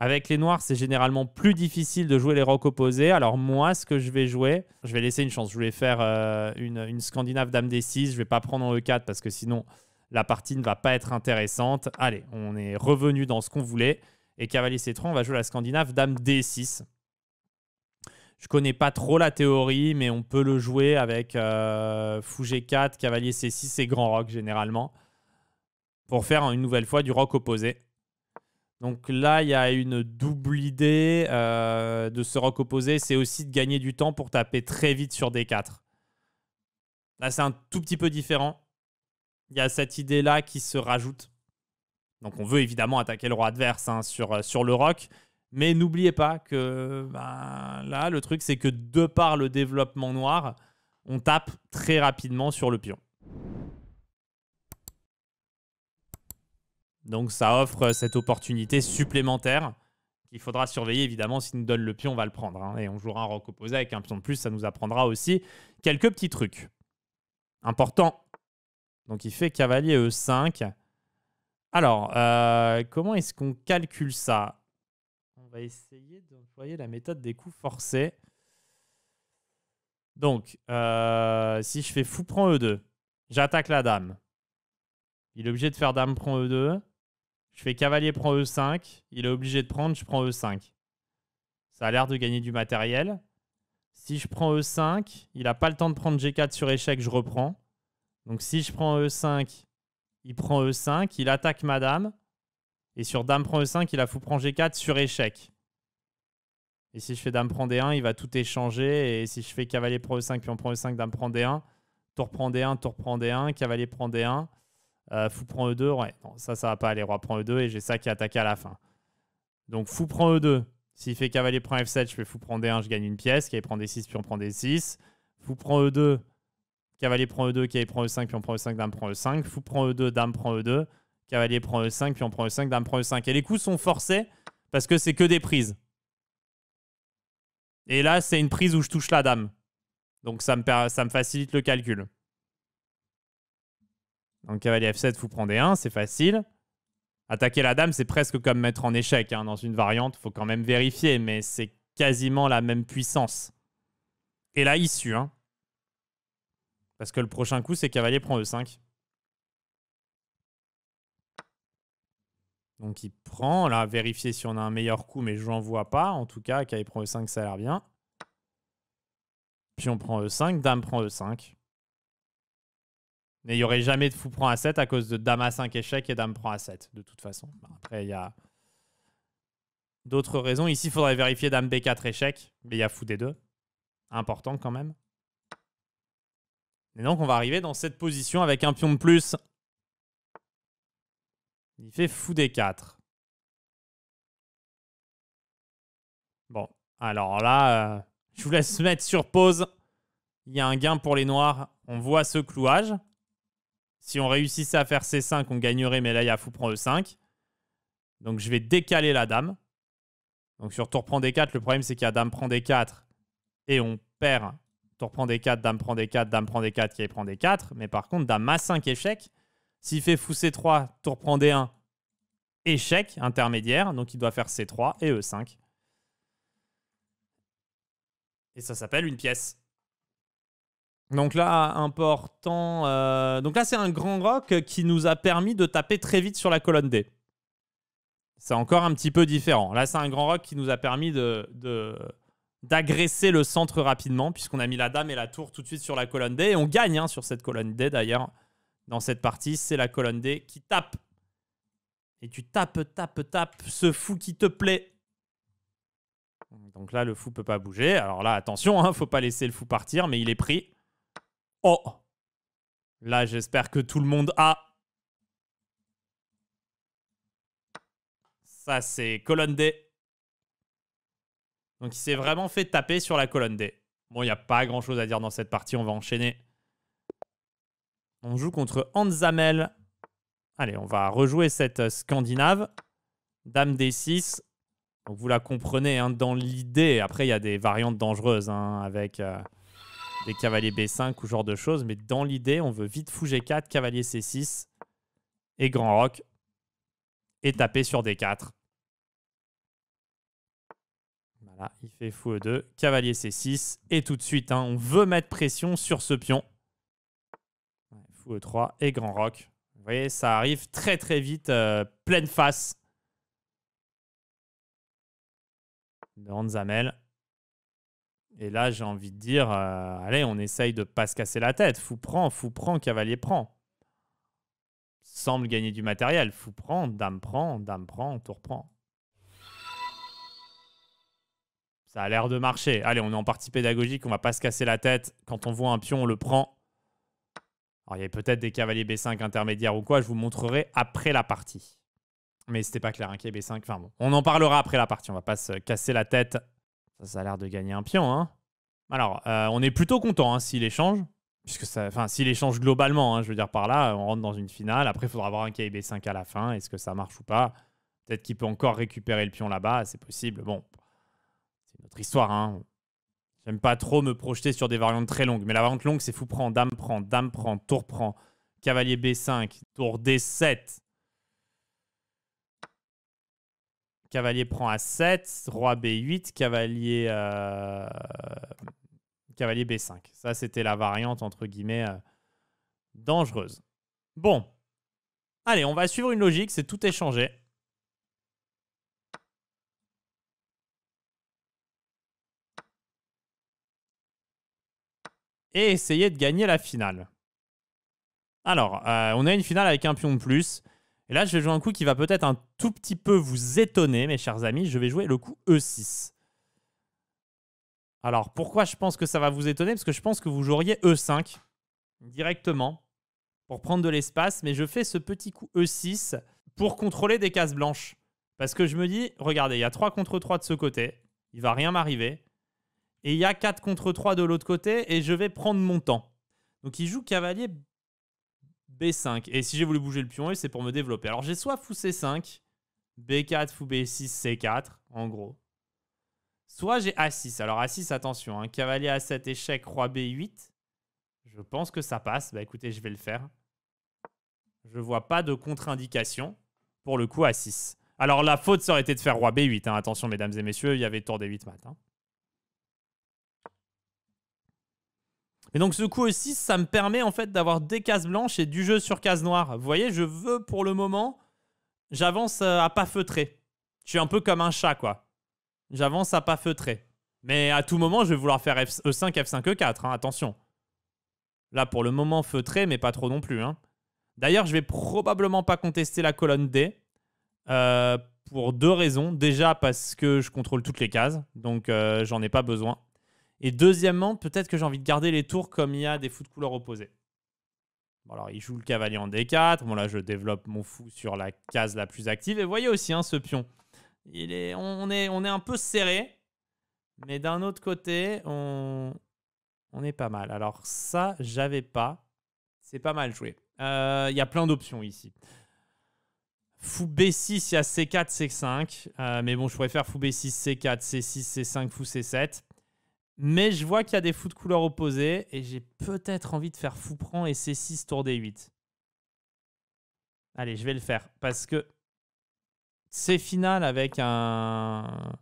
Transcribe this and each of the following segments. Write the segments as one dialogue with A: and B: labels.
A: Avec les noirs, c'est généralement plus difficile de jouer les rocs opposés. Alors moi, ce que je vais jouer, je vais laisser une chance. Je vais faire euh, une, Scandinave Dame d 6. Je vais pas prendre en E4 parce que sinon, la partie ne va pas être intéressante. Allez, on est revenu dans ce qu'on voulait. Et cavalier C3, on va jouer la Scandinave Dame D6. Je connais pas trop la théorie, mais on peut le jouer avec euh, 4 Cavalier C6 et Grand Rock généralement. Pour faire une nouvelle fois du rock opposé. Donc là, il y a une double idée euh, de ce rock opposé. C'est aussi de gagner du temps pour taper très vite sur d 4. Là, c'est un tout petit peu différent. Il y a cette idée-là qui se rajoute. Donc on veut évidemment attaquer le roi adverse hein, sur, euh, sur le rock. Mais n'oubliez pas que ben, là, le truc, c'est que de par le développement noir, on tape très rapidement sur le pion. Donc ça offre euh, cette opportunité supplémentaire qu'il faudra surveiller. Évidemment, s'il nous donne le pion, on va le prendre. Hein. et on jouera un rock opposé avec un pion de plus. Ça nous apprendra aussi quelques petits trucs importants. Donc il fait cavalier E5. Alors, euh, comment est-ce qu'on calcule ça On va essayer d'employer la méthode des coups forcés. Donc, euh, si je fais fou prend E2, j'attaque la dame. Il est obligé de faire dame prend E2. Je fais cavalier prend E5. Il est obligé de prendre, je prends E5. Ça a l'air de gagner du matériel. Si je prends E5, il n'a pas le temps de prendre G4 sur échec, je reprends. Donc si je prends E5, il prend E5, il attaque madame. Et sur dame prend E5, il a fou prend G4 sur échec. Et si je fais dame prend D1, il va tout échanger. Et si je fais cavalier prend E5, puis on prend E5, dame prend D1, tour prend D1, tour prend D1, cavalier prend D1 fou prend E2, ouais, non, ça, ça va pas aller. Roi prend E2 et j'ai ça qui attaque à la fin. Donc fou prend E2. S'il fait cavalier prend F7, je fais fou prend D1, je gagne une pièce. Cavalier prend D6, puis on prend D6. Fou prend E2, cavalier prend E2, cavalier prend E5, puis on prend E5, dame prend E5. Fou prend E2, dame prend E2. Cavalier prend E5, puis on prend E5, dame prend E5. Et les coups sont forcés parce que c'est que des prises. Et là, c'est une prise où je touche la dame. Donc ça me, ça me facilite le calcul. Donc cavalier F7, vous prenez 1, c'est facile. Attaquer la dame, c'est presque comme mettre en échec. Hein. Dans une variante, faut quand même vérifier, mais c'est quasiment la même puissance. Et là issue. Hein. Parce que le prochain coup, c'est cavalier prend E5. Donc il prend, là, vérifier si on a un meilleur coup, mais je n'en vois pas. En tout cas, cavalier prend E5, ça a l'air bien. Puis on prend E5, dame prend E5. Mais il n'y aurait jamais de fou prend à 7 à cause de dame à 5 échec et dame prend à 7, de toute façon. Après, il y a d'autres raisons. Ici, il faudrait vérifier dame B4 échec, mais il y a fou D2. Important quand même. Et donc, on va arriver dans cette position avec un pion de plus. Il fait fou D4. Bon, alors là, euh, je vous laisse mettre sur pause. Il y a un gain pour les noirs. On voit ce clouage. Si on réussissait à faire C5, on gagnerait, mais là, il y a Fou prend E5. Donc, je vais décaler la dame. Donc, sur tour prend D4, le problème, c'est qu'il y a dame prend D4 et on perd. Tour prend D4, dame prend D4, dame prend D4, qui prend D4. Mais par contre, dame A5, échec. S'il fait fou C3, tour prend D1, échec intermédiaire. Donc, il doit faire C3 et E5. Et ça s'appelle une pièce. Donc là, important. Euh, donc là, c'est un grand rock qui nous a permis de taper très vite sur la colonne D. C'est encore un petit peu différent. Là, c'est un grand rock qui nous a permis de, d'agresser le centre rapidement, puisqu'on a mis la dame et la tour tout de suite sur la colonne D. Et on gagne hein, sur cette colonne D d'ailleurs. Dans cette partie, c'est la colonne D qui tape. Et tu tapes, tapes, tapes, ce fou qui te plaît. Donc là, le fou peut pas bouger. Alors là, attention, ne hein, faut pas laisser le fou partir, mais il est pris. Oh Là, j'espère que tout le monde a. Ça, c'est colonne D. Donc, il s'est vraiment fait taper sur la colonne D. Bon, il n'y a pas grand-chose à dire dans cette partie. On va enchaîner. On joue contre Anzamel. Allez, on va rejouer cette euh, Scandinave. Dame D6. Donc, vous la comprenez hein, dans l'idée. Après, il y a des variantes dangereuses hein, avec... Euh, des cavaliers B5 ou genre de choses, mais dans l'idée, on veut vite fou G4, cavalier C6 et grand Rock. et taper sur D4. Voilà, il fait fou E2, cavalier C6 et tout de suite, hein, on veut mettre pression sur ce pion. Fou E3 et grand Rock. Vous voyez, ça arrive très très vite, euh, pleine face de Hanzamel. Et là, j'ai envie de dire, euh, allez, on essaye de pas se casser la tête. Fou prend, fou prend, cavalier prend. Semble gagner du matériel. Fou prend, dame prend, dame prend, tour prend. Ça a l'air de marcher. Allez, on est en partie pédagogique, on va pas se casser la tête. Quand on voit un pion, on le prend. Alors, il y a peut-être des cavaliers B5 intermédiaires ou quoi, je vous montrerai après la partie. Mais c'était pas clair, un cavalier B5. Enfin bon, on en parlera après la partie, on va pas se casser la tête ça, a l'air de gagner un pion. Hein. Alors, euh, on est plutôt content hein, s'il échange. Puisque ça, enfin, s'il échange globalement, hein, je veux dire par là, on rentre dans une finale. Après, il faudra avoir un b 5 à la fin. Est-ce que ça marche ou pas Peut-être qu'il peut encore récupérer le pion là-bas, c'est possible. Bon, c'est notre histoire. Hein. J'aime pas trop me projeter sur des variantes très longues. Mais la variante longue, c'est fou prend, dame prend, dame prend, tour prend, cavalier B5, tour D7. Cavalier prend à 7, roi b8, cavalier, euh, cavalier b5. Ça, c'était la variante, entre guillemets, euh, dangereuse. Bon. Allez, on va suivre une logique, c'est tout échangé. Et essayer de gagner la finale. Alors, euh, on a une finale avec un pion de plus. Et là, je vais jouer un coup qui va peut-être un tout petit peu vous étonner, mes chers amis. Je vais jouer le coup E6. Alors, pourquoi je pense que ça va vous étonner Parce que je pense que vous joueriez E5 directement pour prendre de l'espace. Mais je fais ce petit coup E6 pour contrôler des cases blanches. Parce que je me dis, regardez, il y a 3 contre 3 de ce côté. Il va rien m'arriver. Et il y a 4 contre 3 de l'autre côté. Et je vais prendre mon temps. Donc, il joue cavalier B5. Et si j'ai voulu bouger le pion, c'est pour me développer. Alors j'ai soit fou C5, B4, fou B6, C4, en gros. Soit j'ai A6. Alors A6, attention, hein. cavalier A7, échec, roi B8. Je pense que ça passe. Bah écoutez, je vais le faire. Je vois pas de contre-indication pour le coup A6. Alors la faute, ça aurait été de faire roi B8. Hein. Attention, mesdames et messieurs, il y avait tour des 8 matin. Mais donc ce coup aussi, ça me permet en fait d'avoir des cases blanches et du jeu sur case noire. Vous voyez, je veux pour le moment, j'avance euh, à pas feutrer. Je suis un peu comme un chat quoi. J'avance à pas feutrer. Mais à tout moment, je vais vouloir faire E5, F5, E4, attention. Là pour le moment feutrer, mais pas trop non plus. Hein. D'ailleurs, je vais probablement pas contester la colonne D. Euh, pour deux raisons. Déjà parce que je contrôle toutes les cases, donc euh, j'en ai pas besoin. Et deuxièmement, peut-être que j'ai envie de garder les tours comme il y a des fous de couleur opposées. Bon, alors, il joue le cavalier en D4. Bon, là, je développe mon fou sur la case la plus active. Et voyez aussi hein, ce pion. Il est, on, est, on est un peu serré. Mais d'un autre côté, on, est pas mal. Alors, ça, j'avais pas. C'est pas mal joué. Euh, il y a plein d'options ici. Fou B6, il y a C4, C5. Euh, mais bon, je pourrais faire Fou B6, C4, C6, C5, Fou C7. Mais je vois qu'il y a des fous de couleurs opposées et j'ai peut-être envie de faire fou prend et C6 tour D8. Allez, je vais le faire parce que c'est finales avec un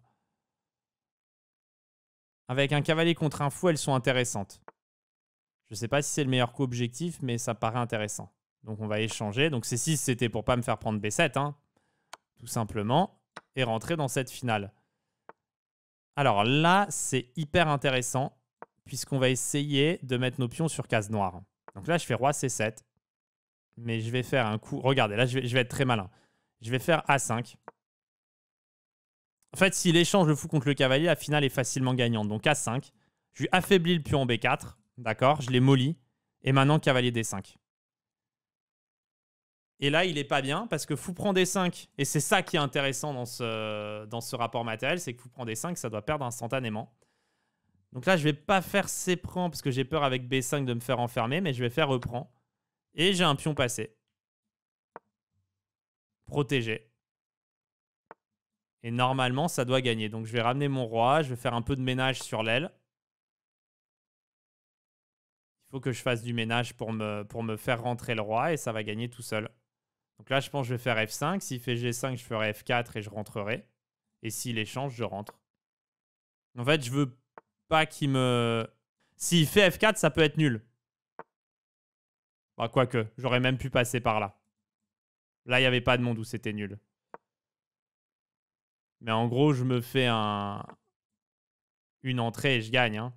A: avec un cavalier contre un fou, elles sont intéressantes. Je ne sais pas si c'est le meilleur coup objectif, mais ça paraît intéressant. Donc on va échanger. Donc C6, c'était pour pas me faire prendre B7, hein, tout simplement, et rentrer dans cette finale. Alors là, c'est hyper intéressant puisqu'on va essayer de mettre nos pions sur case noire. Donc là, je fais roi C7. Mais je vais faire un coup. Regardez, là, je vais, être très malin. Je vais faire A5. En fait, si l'échange le fou contre le cavalier, la finale est facilement gagnante. Donc A5. Je lui affaiblis le pion en B4. D'accord Je l'ai molli. Et maintenant, cavalier D5. Et là, il est pas bien parce que fou prend d 5. Et c'est ça qui est intéressant dans ce, dans ce rapport matériel, c'est que fou prend d 5, ça doit perdre instantanément. Donc là, je vais pas faire C prend parce que j'ai peur avec B5 de me faire enfermer, mais je vais faire reprend. Et j'ai un pion passé. Protégé. Et normalement, ça doit gagner. Donc je vais ramener mon roi, je vais faire un peu de ménage sur l'aile. Il faut que je fasse du ménage pour me, pour me faire rentrer le roi et ça va gagner tout seul. Donc là, je pense que je vais faire F5. S'il fait G5, je ferai F4 et je rentrerai. Et s'il échange, je rentre. En fait, je veux pas qu'il me... S'il fait F4, ça peut être nul. Bah, quoique, j'aurais même pu passer par là. Là, il n'y avait pas de monde où c'était nul. Mais en gros, je me fais un... une entrée et je gagne. Hein.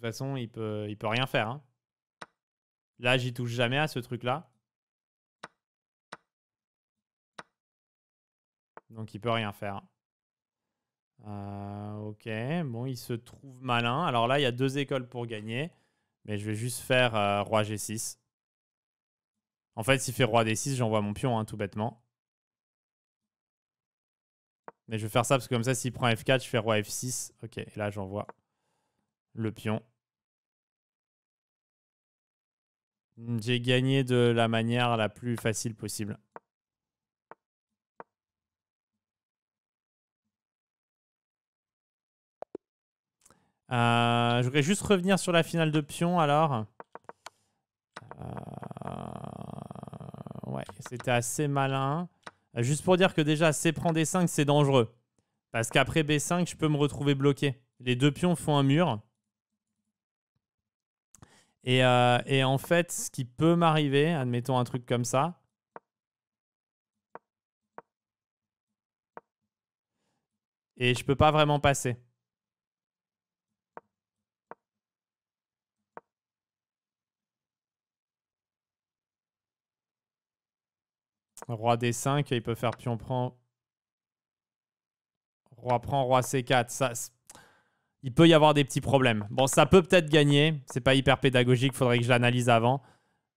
A: toute façon, il peut, il peut rien faire. Hein. Là, j'y touche jamais à ce truc-là. Donc, il peut rien faire. Euh, ok, bon, il se trouve malin. Alors là, il y a deux écoles pour gagner. Mais je vais juste faire euh, roi G6. En fait, s'il fait roi D6, j'envoie mon pion, hein, tout bêtement. Mais je vais faire ça parce que comme ça, s'il prend F4, je fais roi F6. Ok, et là, j'envoie le pion. Mmh, j'ai gagné de la manière la plus facile possible. Euh, je voudrais juste revenir sur la finale de pion alors. Euh, ouais, c'était assez malin. Juste pour dire que déjà, c'est prend D5, c'est dangereux. Parce qu'après B5, je peux me retrouver bloqué. Les deux pions font un mur. Euh, et, en fait, ce qui peut m'arriver, admettons un truc comme ça, et je peux pas vraiment passer. Roi D5, il peut faire pion prend. Roi prend, roi C4. Ça, il peut y avoir des petits problèmes. Bon, ça peut peut-être gagner. C'est pas hyper pédagogique, faudrait que je l'analyse avant.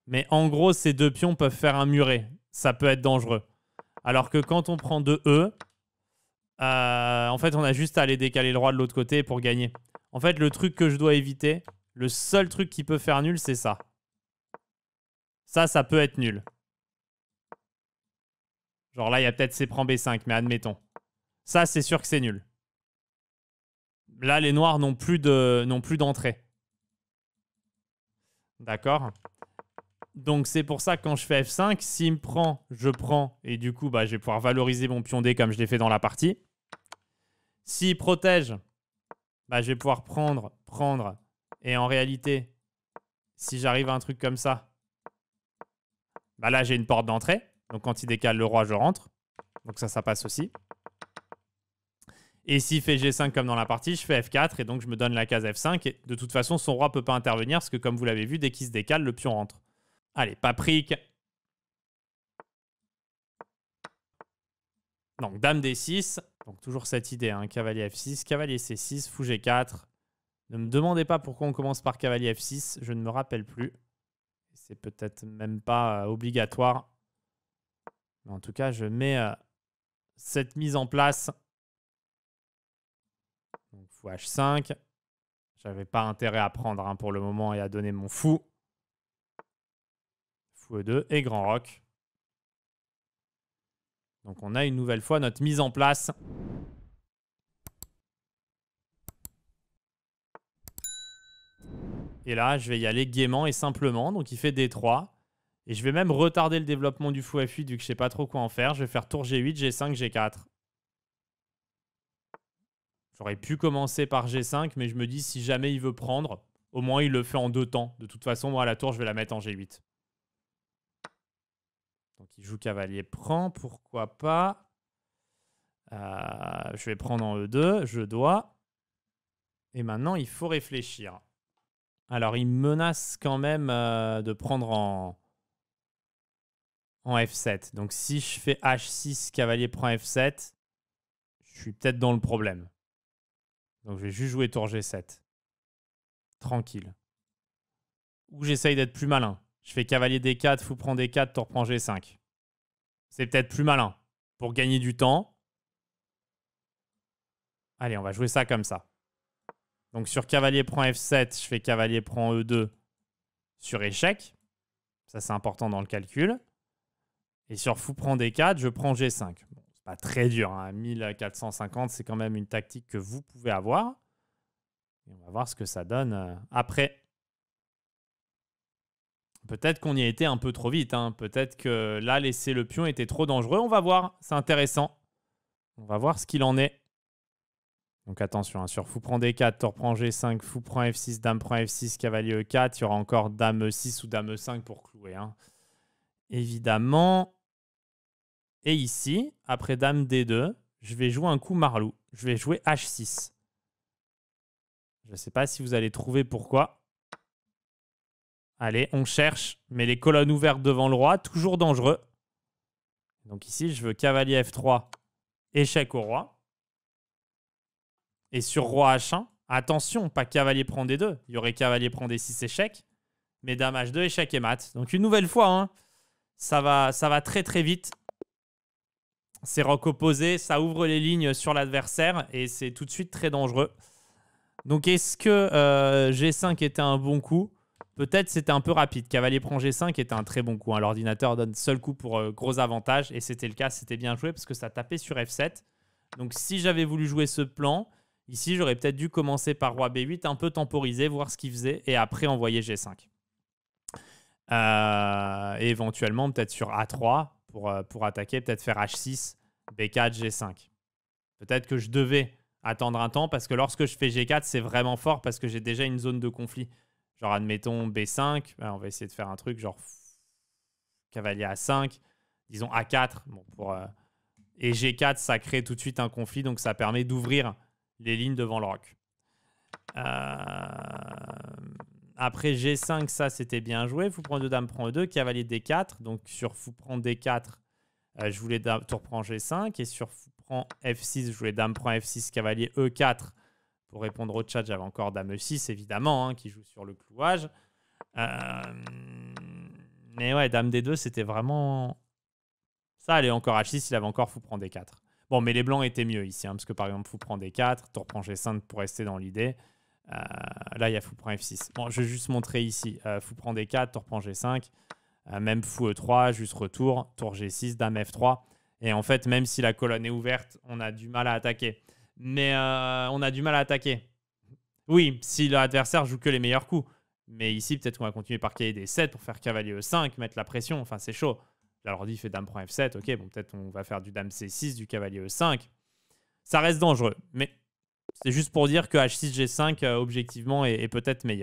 A: Mais en gros, ces deux pions peuvent faire un muret. Ça peut être dangereux. Alors que quand on prend deux E, euh, en fait, on a juste à aller décaler le roi de l'autre côté pour gagner. En fait, le truc que je dois éviter, le seul truc qui peut faire nul, c'est ça. Ça, ça peut être nul. Genre là, il y a peut-être C prend B5, mais admettons. Ça, c'est sûr que c'est nul. Là, les noirs n'ont plus d'entrée. D'accord donc c'est pour ça que quand je fais F5, s'il me prend, je prends. Et du coup, bah, je vais pouvoir valoriser mon pion D comme je l'ai fait dans la partie. S'il protège, bah, je vais pouvoir prendre, prendre. Et en réalité, si j'arrive à un truc comme ça, bah là j'ai une porte d'entrée. Donc quand il décale le roi, je rentre. Donc ça, ça passe aussi. Et s'il fait G5 comme dans la partie, je fais F4 et donc je me donne la case F5. Et de toute façon, son roi peut pas intervenir parce que, comme vous l'avez vu, dès qu'il se décale, le pion rentre. Allez, Paprique. Donc, Dame D6. Donc, toujours cette idée hein. cavalier F6, cavalier C6, fou G4. Ne me demandez pas pourquoi on commence par cavalier F6, je ne me rappelle plus. C'est peut-être même pas euh, obligatoire. en tout cas, je mets euh, cette mise en place fou H5. J'avais pas intérêt à prendre hein, pour le moment et à donner mon fou. Fou E2 et Grand Rock. Donc on a une nouvelle fois notre mise en place. Et là, je vais y aller gaiement et simplement. Donc il fait D3. Et je vais même retarder le développement du fou F8 vu que je sais pas trop quoi en faire. Je vais faire tour G8, G5, G4. J'aurais pu commencer par G5, mais je me dis si jamais il veut prendre, au moins il le fait en deux temps. De toute façon, moi à la tour, je vais la mettre en G8. Donc il joue cavalier prend, pourquoi pas. Euh, je vais prendre en E2, je dois. Et maintenant, il faut réfléchir. Alors il menace quand même euh, de prendre en, en F7. Donc si je fais H6, cavalier prend F7, je suis peut-être dans le problème. Donc je vais juste jouer tour G7. Tranquille. Ou j'essaye d'être plus malin. Je fais cavalier D4, fou prend D4, tour prend G5. C'est peut-être plus malin. Pour gagner du temps. Allez, on va jouer ça comme ça. Donc sur cavalier prend F7, je fais cavalier prend E2 sur échec. Ça, c'est important dans le calcul. Et sur fou prend D4, je prends G5. Bon, pas très dur. Hein. 1450, c'est quand même une tactique que vous pouvez avoir. Et on va voir ce que ça donne euh, après. Peut-être qu'on y a été un peu trop vite. Hein. Peut-être que là, laisser le pion était trop dangereux. On va voir. C'est intéressant. On va voir ce qu'il en est. Donc attention, hein, sur fou prend D4, tour prend G5, fou prend F6, dame prend F6, cavalier E4. Il y aura encore dame E6 ou dame E5 pour clouer. Hein. Évidemment. Et ici, après Dame D2, je vais jouer un coup Marlou. Je vais jouer H6. Je ne sais pas si vous allez trouver pourquoi. Allez, on cherche. Mais les colonnes ouvertes devant le roi, toujours dangereux. Donc ici, je veux cavalier F3, échec au roi. Et sur roi H1, attention, pas cavalier prend D2. Il y aurait cavalier prend D6, échec. Mais dame H2, échec et mat. Donc une nouvelle fois, hein, ça, va, ça va très très vite. C'est rock opposé, ça ouvre les lignes sur l'adversaire et c'est tout de suite très dangereux. Donc est-ce que euh, G5 était un bon coup Peut-être c'était un peu rapide. Cavalier prend G5 était un très bon coup. Hein. L'ordinateur donne seul coup pour euh, gros avantage et c'était le cas, c'était bien joué parce que ça tapait sur F7. Donc si j'avais voulu jouer ce plan, ici j'aurais peut-être dû commencer par Roi B8, un peu temporiser, voir ce qu'il faisait et après envoyer G5. Euh, et éventuellement peut-être sur A3 euh, pour, attaquer, peut-être faire H6, B4, G5. Peut-être que je devais attendre un temps parce que lorsque je fais G4, c'est vraiment fort parce que j'ai déjà une zone de conflit. Genre, admettons B5, ben, on va essayer de faire un truc genre cavalier A5, disons A4. Bon, pour, euh, et G4, ça crée tout de suite un conflit, donc ça permet d'ouvrir les lignes devant le roc. Euh, après G5, ça c'était bien joué. Fou prend deux, dame prend E2, cavalier D4. Donc sur fou prend D4, euh, je voulais tour prend G5. Et sur fou prend F6, je voulais dame prend F6, cavalier E4. Pour répondre au chat, j'avais encore dame E6, évidemment, hein, qui joue sur le clouage. Euh, mais ouais, dame D2, c'était vraiment. Ça elle est encore H6, il avait encore fou prend D4. Bon, mais les blancs étaient mieux ici, hein, parce que par exemple, fou prend D4, tour prend G5 pour rester dans l'idée. Euh, là, il y a fou prend F6. Bon, je vais juste montrer ici. Euh, fou prend D4, tour prend G5. Euh, même fou E3, juste retour, tour G6, dame F3. Et en fait, même si la colonne est ouverte, on a du mal à attaquer. Mais on a du mal à attaquer. Oui, si l'adversaire joue que les meilleurs coups. Mais ici, peut-être qu'on va continuer par cahier d 7 pour faire cavalier E5, mettre la pression. Enfin, c'est chaud. Alors, dit fait dame prend F7. Ok, bon, peut-être on va faire du dame C6, du cavalier E5. Ça reste dangereux. Mais c'est juste pour dire que H6G5, euh, objectivement, est, peut-être meilleur.